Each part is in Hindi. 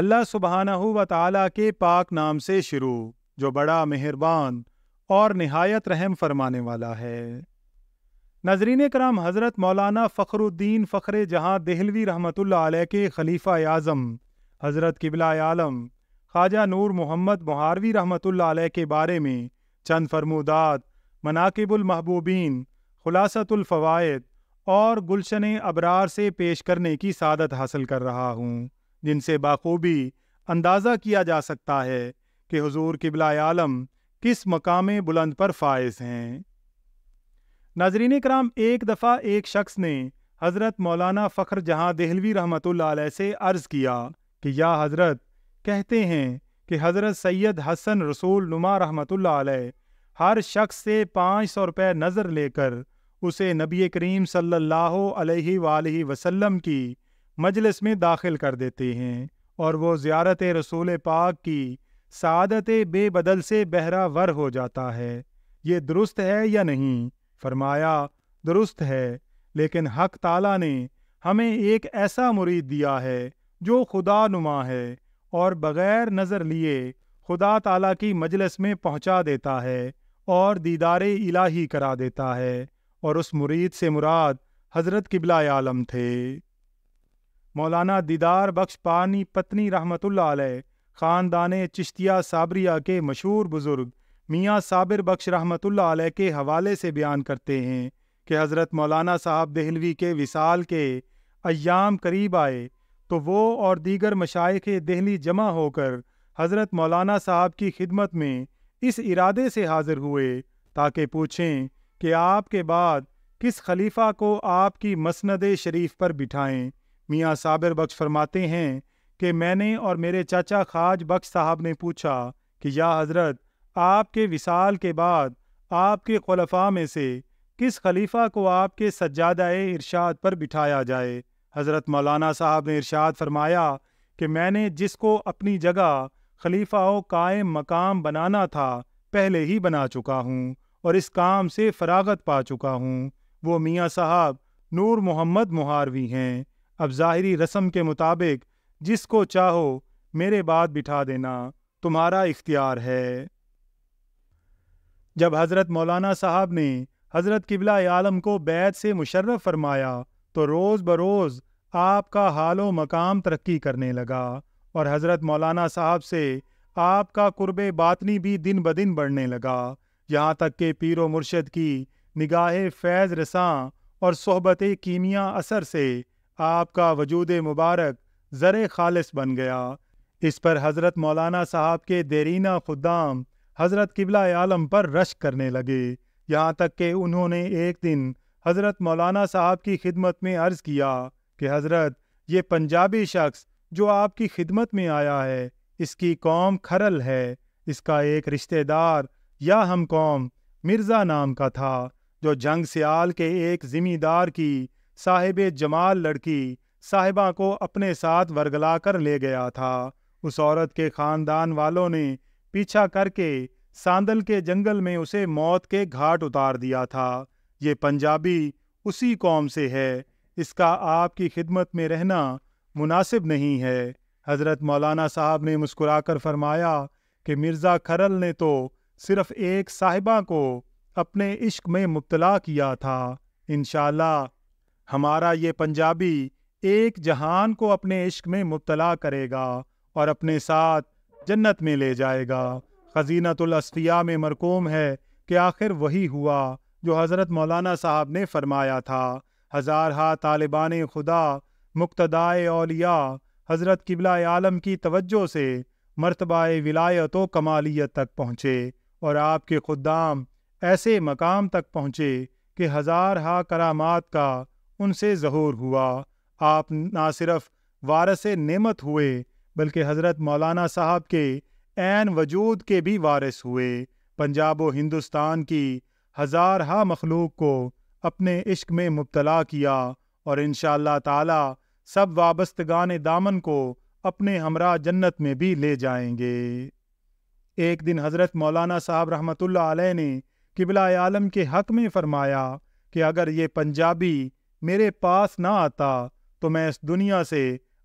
अल्लाह सुबहाना व ताली के पाक नाम से शुरू जो बड़ा मेहरबान और नहायत रहम फरमाने वाला है नजरीन कराम हज़रत मौलाना फ़खरुद्दीन फ़खर जहाँ दहलवी रहमत के खलीफ़ा आज़म हज़रत किबला आलम ख्वाजा नूर मोहम्मद महारवी रहमत के बारे में चंद फरमूदात मनाकबुलमहबूबीन खुलासतुल्फ़वाद और गुलशन अबरार से पेश करने की सादत हासिल कर रहा हूँ जिनसे बाखूबी अंदाज़ा किया जा सकता है कि हजूर किबला आलम किस मकाम बुलंद पर फायज हैं नाजरीन कराम एक दफ़ा एक शख्स ने हज़रत मौलाना फ़ख्र जहाँ दहलवी रहमत से अर्ज़ किया कि या हज़रत कहते हैं कि हज़रत सैयद हसन रसूल नुमा रहमत हर शख्स से पाँच सौ रुपये नज़र लेकर उसे नबी करीम सल्लल्लाहु अलैहि वसल्लम की मजलिस में दाखिल कर देते हैं और वो ज़्यारत रसूल पाक की सादत बेबदल से बहरा वर हो जाता है ये दुरुस्त है या नहीं फरमाया दुरुस्त है लेकिन हक ताला ने हमें एक ऐसा मुरीद दिया है जो खुदा नुमा है और बग़ैर नज़र लिए खुदा ताला की मजलिस में पहुंचा देता है और दीदार इलाही करा देता है और उस मुरीद से मुराद हज़रत किबला आलम थे मौलाना दीदार बख्श पानी पत्नी रहमतुल्ला ख़ानदान चिश्तिया साबरिया के मशहूर बुज़ुर्ग मियाँ साबिर बख्श रहमतुल्ला के हवाले से बयान करते हैं कि हज़रत मौलाना साहब दहलवी के विसाल के अयाम करीब आए तो वो और दीगर मशाइक दहली जमा होकर हज़रत मौलाना साहब की खिदमत में इस इरादे से हाज़िर हुए ताकि पूछें कि आपके बाद किस खलीफा को आपकी मसंद शरीफ पर बिठाएं मियाँ साबिर बख्श फरमाते हैं कि मैंने और मेरे चाचा खाज बख्श साहब ने पूछा कि या हज़रत आपके विसाल के बाद आपके खलफा में से किस खलीफा को आपके सज्जादा इरशाद पर बिठाया जाए हज़रत मौलाना साहब ने इरशाद फरमाया कि मैंने जिसको अपनी जगह खलीफा कायम मकाम बनाना था पहले ही बना चुका हूँ और इस काम से फरागत पा चुका हूँ वो मियाँ साहब नूर मोहम्मद मुहारवी हैं अब ज़ाहरी रस्म के मुताबिक जिसको चाहो मेरे बाद बिठा देना तुम्हारा इख्तियार है जब हज़रत मौलाना साहब ने हज़रत किबला आलम को बैत से मुशर्रफ फरमाया तो रोज़ बरोज़ आपका हालो मकाम तरक्की करने लगा और हज़रत मौलाना साहब से आपका कुर्ब बातनी भी दिन ब दिन बढ़ने लगा यहाँ तक के पीर मुर्शद की निगाह फैज़ रसा और सोहबत कीमिया असर से आपका वजूद मुबारक ज़र खालिस बन गया इस पर हज़रत मौलाना साहब के देरीना खुदाम हज़रत किबला आलम पर रश करने लगे यहाँ तक कि उन्होंने एक दिन हज़रत मौलाना साहब की खिदमत में अर्ज़ किया कि हज़रत ये पंजाबी शख्स जो आपकी खिदमत में आया है इसकी कौम खरल है इसका एक रिश्तेदार या हम कौम मिर्ज़ा नाम का था जो जंग सियाल के एक ज़िमीदार की साहिब जमाल लड़की साहिबा को अपने साथ वर्गला कर ले गया था उस औरत के खानदान वालों ने पीछा करके सांदल के जंगल में उसे मौत के घाट उतार दिया था ये पंजाबी उसी कौम से है इसका आपकी खिदमत में रहना मुनासिब नहीं है हज़रत मौलाना साहब ने मुस्कुराकर फरमाया कि मिर्ज़ा खरल ने तो सिर्फ़ एक साहिबा को अपने इश्क में मुबतला किया था इन हमारा ये पंजाबी एक जहान को अपने इश्क में मुबतला करेगा और अपने साथ जन्नत में ले जाएगा खजीनतुलसफिया में मरकूम है कि आखिर वही हुआ जो हज़रत मौलाना साहब ने फरमाया था हज़ार हा तालिबान खुदा मुक्तदाए अलिया हज़रत किबला आलम की तवज्जो से मरतबा विलायत व कमालियत तक पहुँचे और आपके खुदाम ऐसे मकाम तक पहुँचे कि हज़ार हा करामात का उनसे जहूर हुआ आप ना सिर्फ वारस नेमत हुए बल्कि हज़रत मौलाना साहब के एन वजूद के भी वारिस हुए पंजाब व हिंदुस्तान की हज़ार हा मखलूक को अपने इश्क में मुबतला किया और इन ताला सब वाबस्तगान दामन को अपने हमरा जन्नत में भी ले जाएंगे एक दिन हज़रत मौलाना साहब रहमतुल्लाह ने किबला आलम के हक़ में फ़रमाया कि अगर ये पंजाबी मेरे पास ना आता तो मैं इस दुनिया से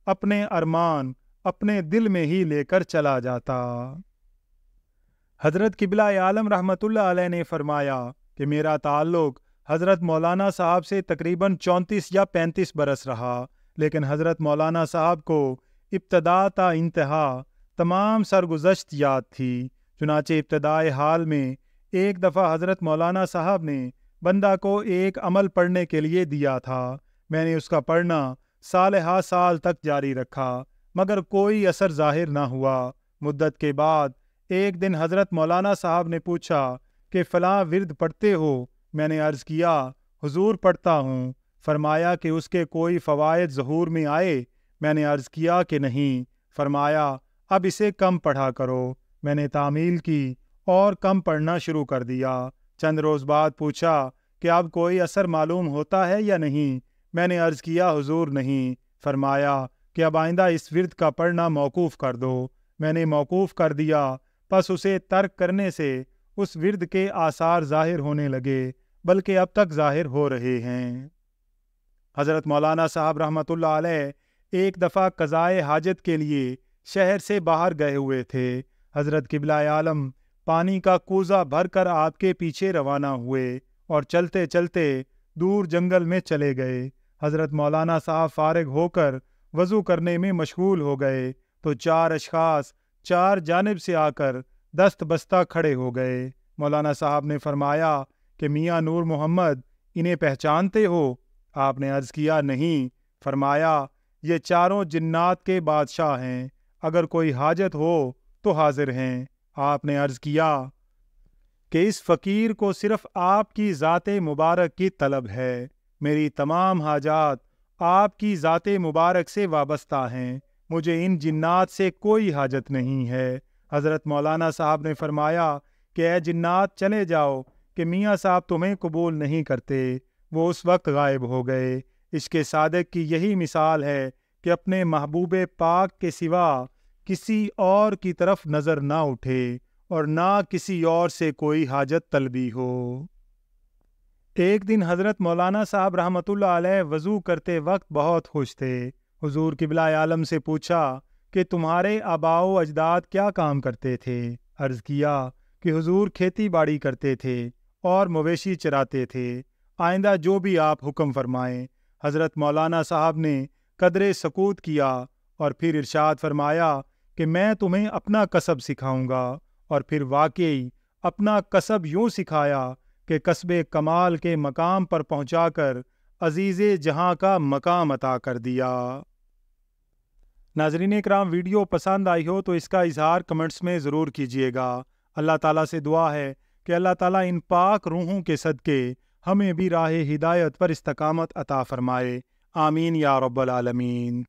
अपने अरमान अपने दिल में ही लेकर चला जाता हज़रत किबला आलम रहमतुल्लाह अलैह ने फरमाया कि मेरा ताल्लुक़ हज़रत मौलाना साहब से तकरीबन चौंतीस या पैंतीस बरस रहा लेकिन हज़रत मौलाना साहब को इब्तदा ता इंतहा तमाम सरगुजश्त याद थी चुनाचे इब्तदाए हाल में एक दफ़ा हज़रत मौलाना साहब ने बंदा को एक अमल पढ़ने के लिए दिया था मैंने उसका पढ़ना साल हा साल तक जारी रखा मगर कोई असर जाहिर ना हुआ मुद्दत के बाद एक दिन हज़रत मौलाना साहब ने पूछा कि फ़लाँ विरद पढ़ते हो मैंने अर्ज़ किया हुजूर पढ़ता हूँ फरमाया कि उसके कोई फ़वाद जहूर में आए मैंने अर्ज़ किया कि नहीं फरमाया अब इसे कम पढ़ा करो मैंने तामील की और कम पढ़ना शुरू कर दिया चंद रोज़ बाद पूछा कि अब कोई असर मालूम होता है या नहीं मैंने अर्ज़ किया हुजूर नहीं फरमाया कि अब आइंदा इस विरद का पढ़ना मौकूफ़ कर दो मैंने मौकूफ़ कर दिया बस उसे तर्क करने से उस विरद के आसार ज़ाहिर होने लगे बल्कि अब तक ज़ाहिर हो रहे हैं हज़रत मौलाना साहब रहमत एक दफ़ा कज़ाए हाजत के लिए शहर से बाहर गए हुए थे हज़रत किबला आलम पानी का कोजा भरकर आपके पीछे रवाना हुए और चलते चलते दूर जंगल में चले गए हज़रत मौलाना साहब फारग होकर वज़ू करने में मशगूल हो गए तो चार अशास चार जानब से आकर दस्त बस्ता खड़े हो गए मौलाना साहब ने फरमाया कि मियाँ नूर मोहम्मद इन्हें पहचानते हो आपने अर्ज़ किया नहीं फरमाया ये चारों जिन्नात के बादशाह हैं अगर कोई हाजत हो तो हाजिर हैं आपने अर्ज किया कि इस फ़कीर को सिर्फ आपकी ज़ात मुबारक की तलब है मेरी तमाम हाजात आपकी ज़ात मुबारक से वाबस्ता हैं मुझे इन जिन्नात से कोई हाजत नहीं है हज़रत मौलाना साहब ने फरमाया कि ए जिन्नात चले जाओ कि मियाँ साहब तुम्हें कबूल नहीं करते वो उस वक्त गायब हो गए इसके सादक की यही मिसाल है कि अपने महबूब पाक के सिवा किसी और की तरफ नज़र ना उठे और ना किसी और से कोई हाजत तलबी हो एक दिन हज़रत मौलाना साहब रहमत वज़ू करते वक्त बहुत खुश थे हुजूर किबला आलम से पूछा कि तुम्हारे आबाओ अजदाद क्या काम करते थे अर्ज़ किया कि हुजूर खेती बाड़ी करते थे और मवेशी चराते थे आइंदा जो भी आप हुक्म फरमाएं हज़रत मौलाना साहब ने कदरे सकूत किया और फिर इरशाद फरमाया कि मैं तुम्हें अपना कसब सिखाऊंगा और फिर वाकई अपना कसब यूं सिखाया कि कस्बे कमाल के मकाम पर पहुंचाकर अजीज़ जहां का मकाम अता कर दिया नाजरीन कराम वीडियो पसंद आई हो तो इसका इजहार कमेंट्स में ज़रूर कीजिएगा अल्लाह ताला से दुआ है कि अल्लाह ताला इन पाक रूहों के सदक़े हमें भी राह हिदायत पर इस्तकामत अता फ़रमाए आमीन या रब्बल आलमीन